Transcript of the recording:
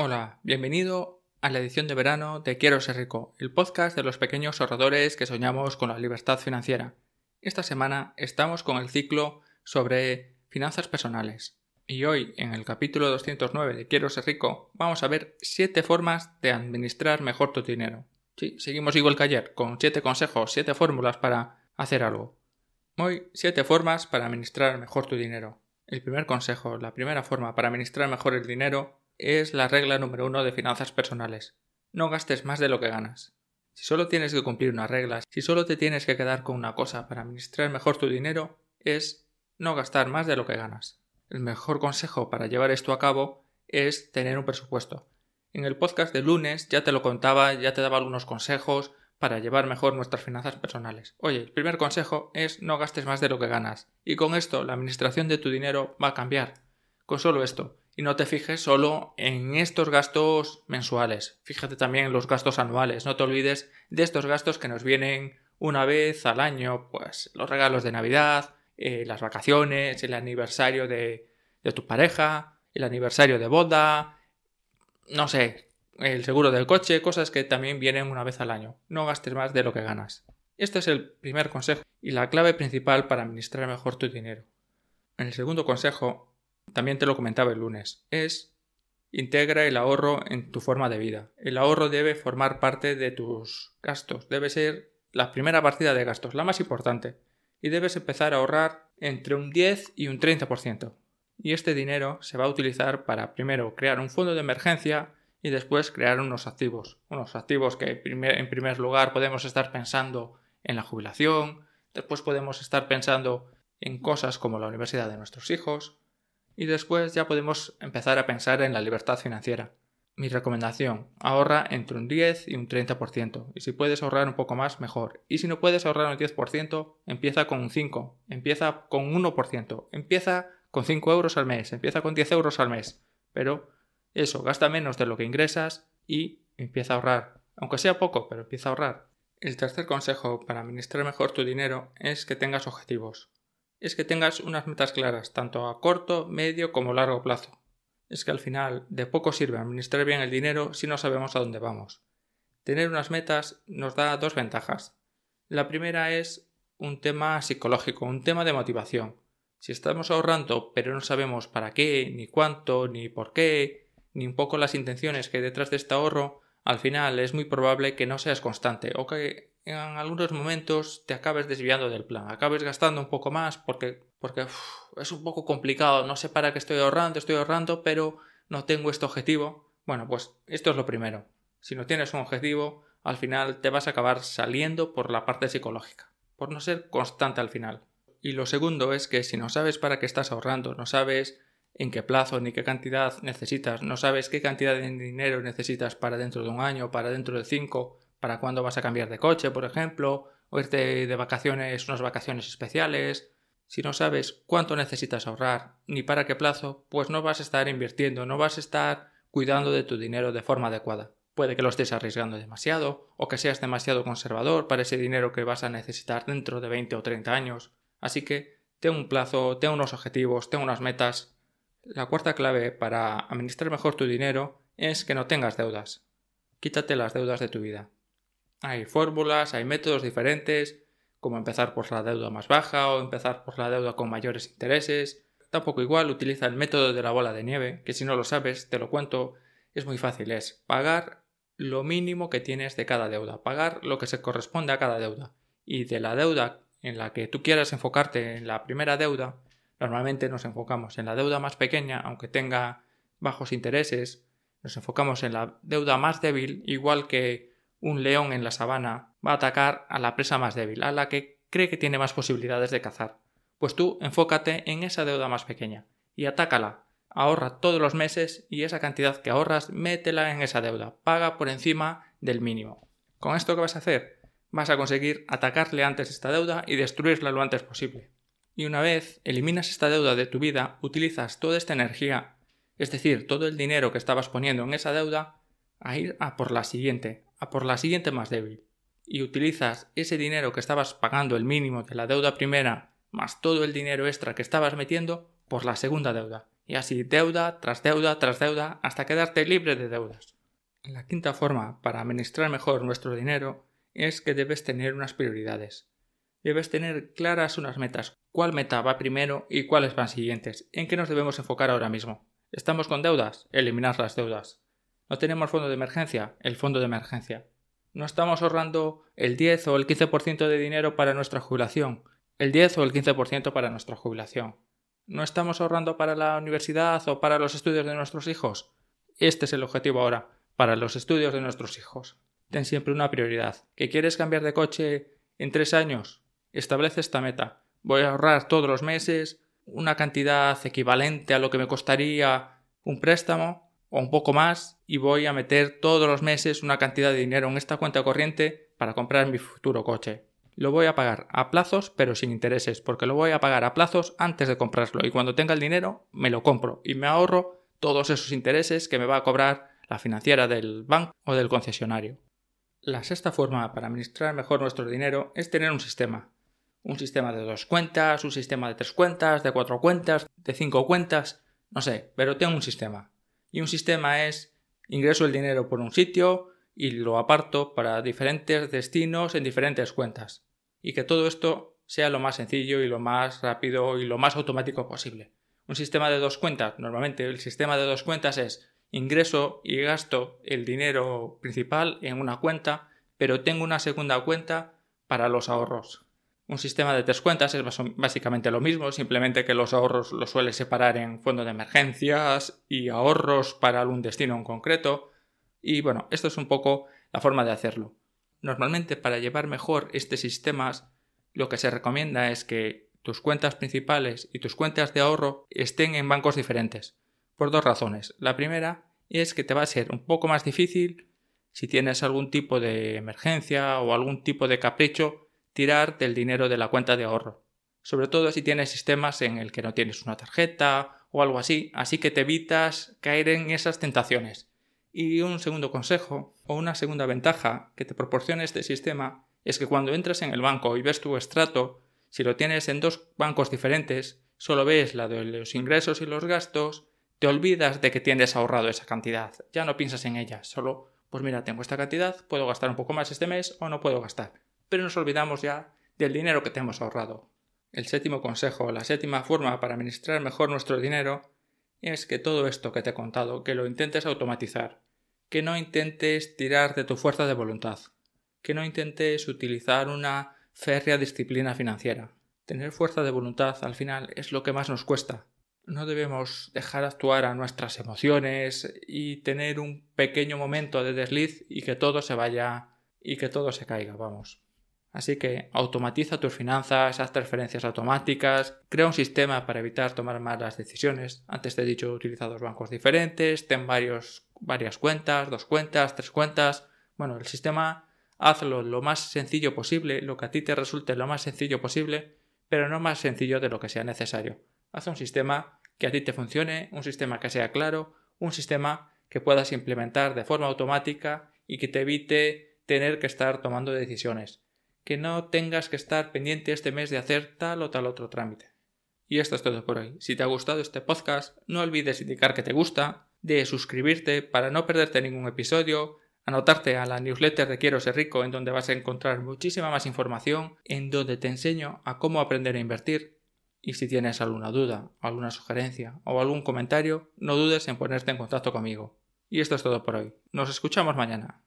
Hola, bienvenido a la edición de verano de Quiero ser rico, el podcast de los pequeños ahorradores que soñamos con la libertad financiera. Esta semana estamos con el ciclo sobre finanzas personales. Y hoy, en el capítulo 209 de Quiero ser rico, vamos a ver 7 formas de administrar mejor tu dinero. Sí, seguimos igual que ayer, con 7 consejos, 7 fórmulas para hacer algo. Hoy, 7 formas para administrar mejor tu dinero. El primer consejo, la primera forma para administrar mejor el dinero es la regla número uno de finanzas personales. No gastes más de lo que ganas. Si solo tienes que cumplir una regla, si solo te tienes que quedar con una cosa para administrar mejor tu dinero, es no gastar más de lo que ganas. El mejor consejo para llevar esto a cabo es tener un presupuesto. En el podcast de lunes ya te lo contaba, ya te daba algunos consejos para llevar mejor nuestras finanzas personales. Oye, el primer consejo es no gastes más de lo que ganas. Y con esto la administración de tu dinero va a cambiar. Con solo esto y no te fijes solo en estos gastos mensuales. Fíjate también en los gastos anuales. No te olvides de estos gastos que nos vienen una vez al año, pues los regalos de Navidad, eh, las vacaciones, el aniversario de, de tu pareja, el aniversario de boda, no sé, el seguro del coche, cosas que también vienen una vez al año. No gastes más de lo que ganas. Este es el primer consejo y la clave principal para administrar mejor tu dinero. En el segundo consejo también te lo comentaba el lunes, es integra el ahorro en tu forma de vida. El ahorro debe formar parte de tus gastos, debe ser la primera partida de gastos, la más importante, y debes empezar a ahorrar entre un 10 y un 30%. Y este dinero se va a utilizar para primero crear un fondo de emergencia y después crear unos activos. Unos activos que en primer lugar podemos estar pensando en la jubilación, después podemos estar pensando en cosas como la universidad de nuestros hijos, y después ya podemos empezar a pensar en la libertad financiera. Mi recomendación, ahorra entre un 10 y un 30%, y si puedes ahorrar un poco más, mejor. Y si no puedes ahorrar un 10%, empieza con un 5, empieza con un 1%, empieza con 5 euros al mes, empieza con 10 euros al mes. Pero eso, gasta menos de lo que ingresas y empieza a ahorrar. Aunque sea poco, pero empieza a ahorrar. El tercer consejo para administrar mejor tu dinero es que tengas objetivos es que tengas unas metas claras, tanto a corto, medio como largo plazo. Es que al final de poco sirve administrar bien el dinero si no sabemos a dónde vamos. Tener unas metas nos da dos ventajas. La primera es un tema psicológico, un tema de motivación. Si estamos ahorrando pero no sabemos para qué, ni cuánto, ni por qué, ni un poco las intenciones que hay detrás de este ahorro, al final es muy probable que no seas constante o que en algunos momentos te acabes desviando del plan, acabes gastando un poco más porque, porque es un poco complicado, no sé para qué estoy ahorrando, estoy ahorrando, pero no tengo este objetivo. Bueno, pues esto es lo primero. Si no tienes un objetivo, al final te vas a acabar saliendo por la parte psicológica, por no ser constante al final. Y lo segundo es que si no sabes para qué estás ahorrando, no sabes en qué plazo ni qué cantidad necesitas, no sabes qué cantidad de dinero necesitas para dentro de un año, para dentro de cinco, para cuándo vas a cambiar de coche, por ejemplo, o irte de vacaciones, unas vacaciones especiales. Si no sabes cuánto necesitas ahorrar ni para qué plazo, pues no vas a estar invirtiendo, no vas a estar cuidando de tu dinero de forma adecuada. Puede que lo estés arriesgando demasiado o que seas demasiado conservador para ese dinero que vas a necesitar dentro de 20 o 30 años. Así que ten un plazo, ten unos objetivos, ten unas metas. La cuarta clave para administrar mejor tu dinero es que no tengas deudas. Quítate las deudas de tu vida. Hay fórmulas, hay métodos diferentes, como empezar por la deuda más baja o empezar por la deuda con mayores intereses. Tampoco igual utiliza el método de la bola de nieve, que si no lo sabes, te lo cuento, es muy fácil, es pagar lo mínimo que tienes de cada deuda, pagar lo que se corresponde a cada deuda. Y de la deuda en la que tú quieras enfocarte en la primera deuda, normalmente nos enfocamos en la deuda más pequeña, aunque tenga bajos intereses, nos enfocamos en la deuda más débil, igual que un león en la sabana va a atacar a la presa más débil, a la que cree que tiene más posibilidades de cazar. Pues tú enfócate en esa deuda más pequeña y atácala. Ahorra todos los meses y esa cantidad que ahorras, métela en esa deuda. Paga por encima del mínimo. ¿Con esto qué vas a hacer? Vas a conseguir atacarle antes esta deuda y destruirla lo antes posible. Y una vez eliminas esta deuda de tu vida, utilizas toda esta energía, es decir, todo el dinero que estabas poniendo en esa deuda, a ir a por la siguiente, a por la siguiente más débil y utilizas ese dinero que estabas pagando el mínimo de la deuda primera más todo el dinero extra que estabas metiendo por la segunda deuda. Y así deuda tras deuda tras deuda hasta quedarte libre de deudas. La quinta forma para administrar mejor nuestro dinero es que debes tener unas prioridades. Debes tener claras unas metas, cuál meta va primero y cuáles van siguientes, en qué nos debemos enfocar ahora mismo. ¿Estamos con deudas? Eliminar las deudas. No tenemos fondo de emergencia, el fondo de emergencia. No estamos ahorrando el 10 o el 15% de dinero para nuestra jubilación, el 10 o el 15% para nuestra jubilación. No estamos ahorrando para la universidad o para los estudios de nuestros hijos. Este es el objetivo ahora, para los estudios de nuestros hijos. Ten siempre una prioridad. ¿Que quieres cambiar de coche en tres años? Establece esta meta. Voy a ahorrar todos los meses una cantidad equivalente a lo que me costaría un préstamo o un poco más y voy a meter todos los meses una cantidad de dinero en esta cuenta corriente para comprar mi futuro coche. Lo voy a pagar a plazos pero sin intereses porque lo voy a pagar a plazos antes de comprarlo y cuando tenga el dinero me lo compro y me ahorro todos esos intereses que me va a cobrar la financiera del banco o del concesionario. La sexta forma para administrar mejor nuestro dinero es tener un sistema. Un sistema de dos cuentas, un sistema de tres cuentas, de cuatro cuentas, de cinco cuentas, no sé, pero tengo un sistema y un sistema es ingreso el dinero por un sitio y lo aparto para diferentes destinos en diferentes cuentas y que todo esto sea lo más sencillo y lo más rápido y lo más automático posible. Un sistema de dos cuentas, normalmente el sistema de dos cuentas es ingreso y gasto el dinero principal en una cuenta, pero tengo una segunda cuenta para los ahorros. Un sistema de tres cuentas es básicamente lo mismo, simplemente que los ahorros los suele separar en fondo de emergencias y ahorros para algún destino en concreto. Y bueno, esto es un poco la forma de hacerlo. Normalmente para llevar mejor este sistema lo que se recomienda es que tus cuentas principales y tus cuentas de ahorro estén en bancos diferentes. Por dos razones. La primera es que te va a ser un poco más difícil si tienes algún tipo de emergencia o algún tipo de capricho tirar del dinero de la cuenta de ahorro, sobre todo si tienes sistemas en el que no tienes una tarjeta o algo así, así que te evitas caer en esas tentaciones. Y un segundo consejo o una segunda ventaja que te proporciona este sistema es que cuando entras en el banco y ves tu estrato, si lo tienes en dos bancos diferentes, solo ves la de los ingresos y los gastos, te olvidas de que tienes ahorrado esa cantidad, ya no piensas en ella, solo pues mira, tengo esta cantidad, puedo gastar un poco más este mes o no puedo gastar pero nos olvidamos ya del dinero que te hemos ahorrado. El séptimo consejo, la séptima forma para administrar mejor nuestro dinero, es que todo esto que te he contado, que lo intentes automatizar, que no intentes tirar de tu fuerza de voluntad, que no intentes utilizar una férrea disciplina financiera. Tener fuerza de voluntad al final es lo que más nos cuesta. No debemos dejar actuar a nuestras emociones y tener un pequeño momento de desliz y que todo se vaya y que todo se caiga, vamos. Así que automatiza tus finanzas, haz transferencias automáticas, crea un sistema para evitar tomar malas decisiones. Antes te he dicho utiliza dos bancos diferentes, ten varias cuentas, dos cuentas, tres cuentas. Bueno, el sistema hazlo lo más sencillo posible, lo que a ti te resulte lo más sencillo posible, pero no más sencillo de lo que sea necesario. Haz un sistema que a ti te funcione, un sistema que sea claro, un sistema que puedas implementar de forma automática y que te evite tener que estar tomando decisiones que no tengas que estar pendiente este mes de hacer tal o tal otro trámite. Y esto es todo por hoy. Si te ha gustado este podcast, no olvides indicar que te gusta, de suscribirte para no perderte ningún episodio, anotarte a la newsletter de Quiero ser rico en donde vas a encontrar muchísima más información, en donde te enseño a cómo aprender a invertir. Y si tienes alguna duda, alguna sugerencia o algún comentario, no dudes en ponerte en contacto conmigo. Y esto es todo por hoy. Nos escuchamos mañana.